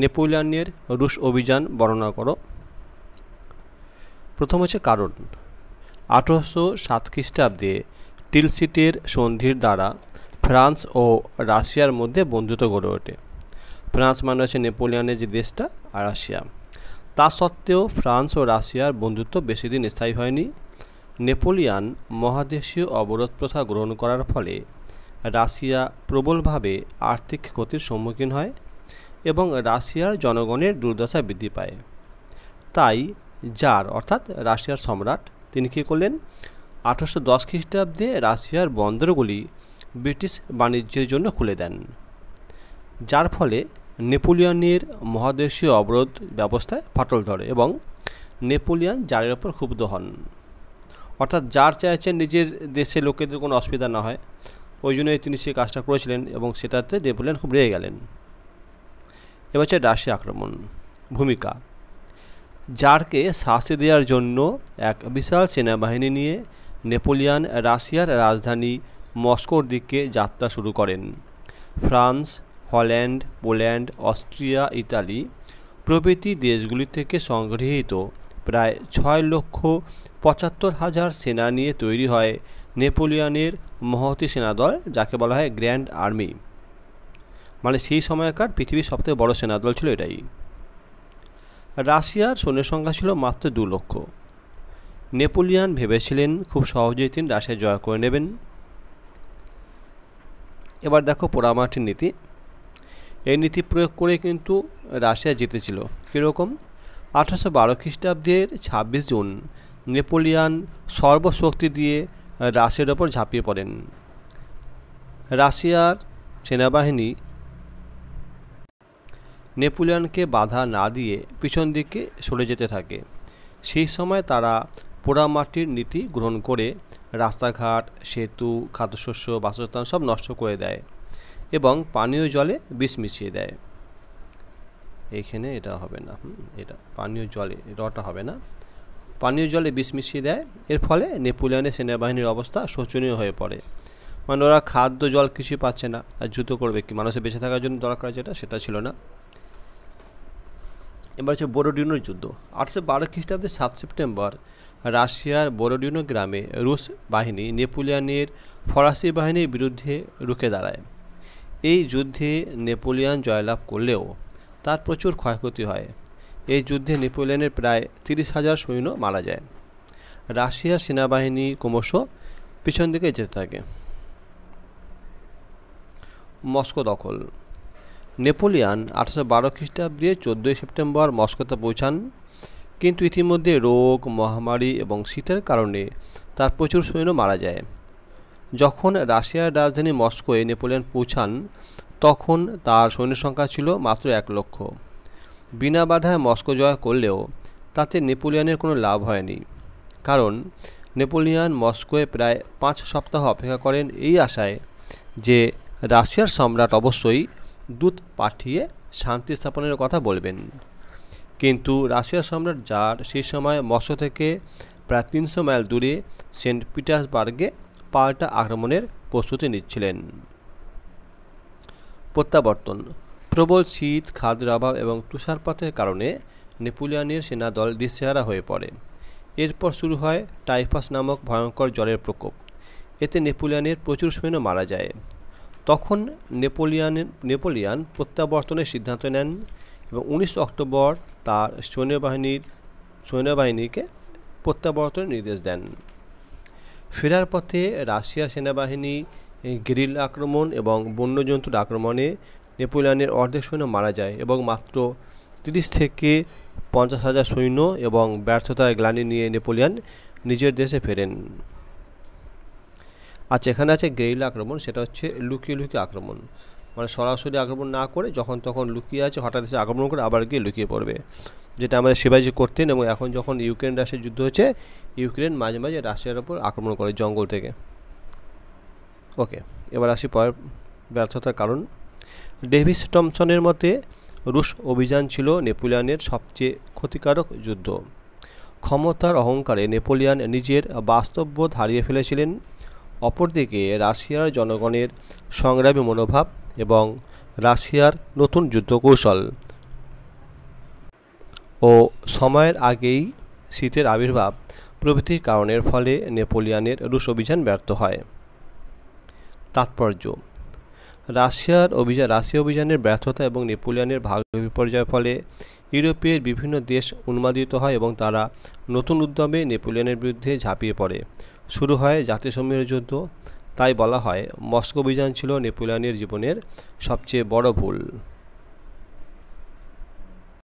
নেপোলিয়ানের রুশ অভিযান বর্ণনা করো প্রথম হচ্ছে কারণ আঠারোশো সাত খ্রিস্টাব্দে টিলসিটের সন্ধির দ্বারা ফ্রান্স ও রাশিয়ার মধ্যে বন্ধুত্ব গড়ে ওঠে ফ্রান্স মানে হচ্ছে নেপোলিয়ানের যে দেশটা আর রাশিয়া তা সত্ত্বেও ফ্রান্স ও রাশিয়ার বন্ধুত্ব বেশি দিন স্থায়ী হয়নি নেপোলিয়ান মহাদেশীয় অবরোধ প্রথা গ্রহণ করার ফলে রাশিয়া প্রবলভাবে আর্থিক ক্ষতির সম্মুখীন হয় এবং রাশিয়ার জনগণের দুর্দশা বৃদ্ধি পায় তাই যার অর্থাৎ রাশিয়ার সম্রাট তিনি কী করলেন আঠারোশো দশ খ্রিস্টাব্দে রাশিয়ার বন্দরগুলি ব্রিটিশ বাণিজ্যের জন্য খুলে দেন যার ফলে নেপোলিয়নের মহাদেশীয় অবরোধ ব্যবস্থায় ফাটল ধরে এবং নেপোলিয়ান জারের ওপর ক্ষুব্ধ হন অর্থাৎ যার চাইছেন নিজের দেশে লোকেদের কোনো অসুবিধা না হয় ওই জন্যই তিনি সেই কাজটা করেছিলেন এবং সেটাতে নেপোলিয়ান খুব রেগে গেলেন হচ্ছে রাশি আক্রমণ ভূমিকা জারকে শাস্তি দেওয়ার জন্য এক বিশাল সেনাবাহিনী নিয়ে নেপোলিয়ান রাশিয়ার রাজধানী মস্কোর দিকে যাত্রা শুরু করেন France Holland Poland Austria Italy প্রভৃতি দেশগুলি থেকে সংগৃহীত প্রায় ছয় লক্ষ পঁচাত্তর হাজার সেনা নিয়ে তৈরি হয় নেপোলিয়ানের মহতি সেনাদল যাকে বলা হয় গ্র্যান্ড আর্মি মানে সেই সময়কার পৃথিবীর সবথেকে বড় সেনাদল ছিল এটাই রাশিয়ার সৈন্য সংখ্যা ছিল মাত্র দু লক্ষ নেপোলিয়ান ভেবেছিলেন খুব সহজেই তিনি রাশিয়া জয় করে নেবেন এবার দেখো পোড়ামাটির নীতি এই নীতি প্রয়োগ করে কিন্তু রাশিয়া জিতেছিল কীরকম আঠারোশো বারো খ্রিস্টাব্দের ছাব্বিশ জুন নেপোলিয়ান সর্বশক্তি দিয়ে রাশিয়ার ওপর ঝাঁপিয়ে পড়েন রাশিয়ার সেনাবাহিনী নেপোলিয়নকে বাধা না দিয়ে পিছন দিকে সরে যেতে থাকে সেই সময় তারা পোড়ামাটির নীতি গ্রহণ করে রাস্তাঘাট সেতু খাদ্যশস্য বাসস্থান সব নষ্ট করে দেয় এবং পানীয় জলে বিষ মিশিয়ে দেয় এখানে এটা হবে না এটা পানীয় জলে রটা হবে না পানীয় জলে বিষ মিশিয়ে দেয় এর ফলে নেপোলিয়নের সেনাবাহিনীর অবস্থা শোচনীয় হয়ে পড়ে মানে ওরা খাদ্য জল কিছুই পাচ্ছে না আর জুতো করবে কি মানুষের বেঁচে থাকার জন্য দরকার যেটা সেটা ছিল না এবার হচ্ছে বোরোডিউনোর যুদ্ধ আটশো বারো খ্রিস্টাব্দে সাত সেপ্টেম্বর রাশিয়ার বোরোডিউনো গ্রামে রুশ বাহিনী নেপোলিয়ানের ফরাসি বাহিনীর বিরুদ্ধে রুখে দাঁড়ায় এই যুদ্ধে নেপোলিয়ান জয়লাভ করলেও তার প্রচুর ক্ষয়ক্ষতি হয় এই যুদ্ধে নেপোলিয়ানের প্রায় তিরিশ হাজার সৈন্য মারা যায় রাশিয়ার সেনাবাহিনী ক্রমশ পিছন দিকে যেতে থাকে মস্কো দখল নেপোলিয়ান আঠারোশো বারো খ্রিস্টাব্দে চোদ্দোই সেপ্টেম্বর মস্কোতে পৌঁছান কিন্তু ইতিমধ্যে রোগ মহামারী এবং শীতের কারণে তার প্রচুর সৈন্য মারা যায় যখন রাশিয়ার রাজধানী মস্কোয় নেপোলিয়ান পৌঁছান তখন তার সৈন্য সংখ্যা ছিল মাত্র এক লক্ষ বিনা বাধায় মস্কো জয় করলেও তাতে নেপোলিয়ানের কোনো লাভ হয়নি কারণ নেপোলিয়ান মস্কোয় প্রায় পাঁচ সপ্তাহ অপেক্ষা করেন এই আশায় যে রাশিয়ার সম্রাট অবশ্যই দূত পাঠিয়ে শান্তি স্থাপনের কথা বলবেন কিন্তু রাশিয়ার সম্রাট জার সেই সময় মস্কো থেকে প্রায় তিনশো মাইল দূরে সেন্ট পিটার্সবার্গে পাল্টা আক্রমণের প্রস্তুতি নিচ্ছিলেন প্রত্যাবর্তন প্রবল শীত খাদ্যের অভাব এবং তুষারপাতের কারণে নেপোলিয়নের সেনাদল দিশেহারা হয়ে পড়ে এরপর শুরু হয় টাইফাস নামক ভয়ঙ্কর জলের প্রকোপ এতে নেপোলিয়নের প্রচুর সৈন্য মারা যায় তখন নেপোলিয়ানের নেপোলিয়ান প্রত্যাবর্তনের সিদ্ধান্ত নেন এবং উনিশ অক্টোবর তার সৈন্যবাহিনীর সৈন্যবাহিনীকে প্রত্যাবর্তনের নির্দেশ দেন ফেরার পথে রাশিয়ার সেনাবাহিনী গেরিল আক্রমণ এবং বন্যজন্তুর আক্রমণে নেপোলিয়ানের অর্ধেক সৈন্য মারা যায় এবং মাত্র তিরিশ থেকে পঞ্চাশ হাজার সৈন্য এবং ব্যর্থতায় গ্লানি নিয়ে নেপোলিয়ান নিজের দেশে ফেরেন আচ্ছা এখানে আছে গেইল আক্রমণ সেটা হচ্ছে লুকিয়ে লুকিয়ে আক্রমণ মানে সরাসরি আক্রমণ না করে যখন তখন লুকিয়ে আছে হঠাৎ এসে আক্রমণ করে আবার গিয়ে লুকিয়ে পড়বে যেটা আমাদের শিবাজি করতেন এবং এখন যখন ইউক্রেন রাশিয়ার যুদ্ধ হচ্ছে ইউক্রেন মাঝে মাঝে রাশিয়ার ওপর আক্রমণ করে জঙ্গল থেকে ওকে এবার আসি পরের ব্যর্থতার কারণ ডেভিস টমসনের মতে রুশ অভিযান ছিল নেপোলিয়ানের সবচেয়ে ক্ষতিকারক যুদ্ধ ক্ষমতার অহংকারে নেপোলিয়ান নিজের বাস্তব্য হারিয়ে ফেলেছিলেন অপরদিকে রাশিয়ার জনগণের সংগ্রামী মনোভাব এবং রাশিয়ার নতুন যুদ্ধকৌশল ও সময়ের আগেই শীতের আবির্ভাব প্রভৃতির কারণের ফলে নেপোলিয়ানের রুশ অভিযান ব্যর্থ হয় তাৎপর্য রাশিয়ার অভিযান রাশিয়া অভিযানের ব্যর্থতা এবং নেপোলিয়ানের ভাগ বিপর্যয়ের ফলে ইউরোপের বিভিন্ন দেশ উন্মাদিত হয় এবং তারা নতুন উদ্যমে নেপোলিয়ানের বিরুদ্ধে ঝাঁপিয়ে পড়ে শুরু হয় জাতিসংঘের যুদ্ধ তাই বলা হয় মস্কো অভিযান ছিল নেপোলিয়নের জীবনের সবচেয়ে বড় ভুল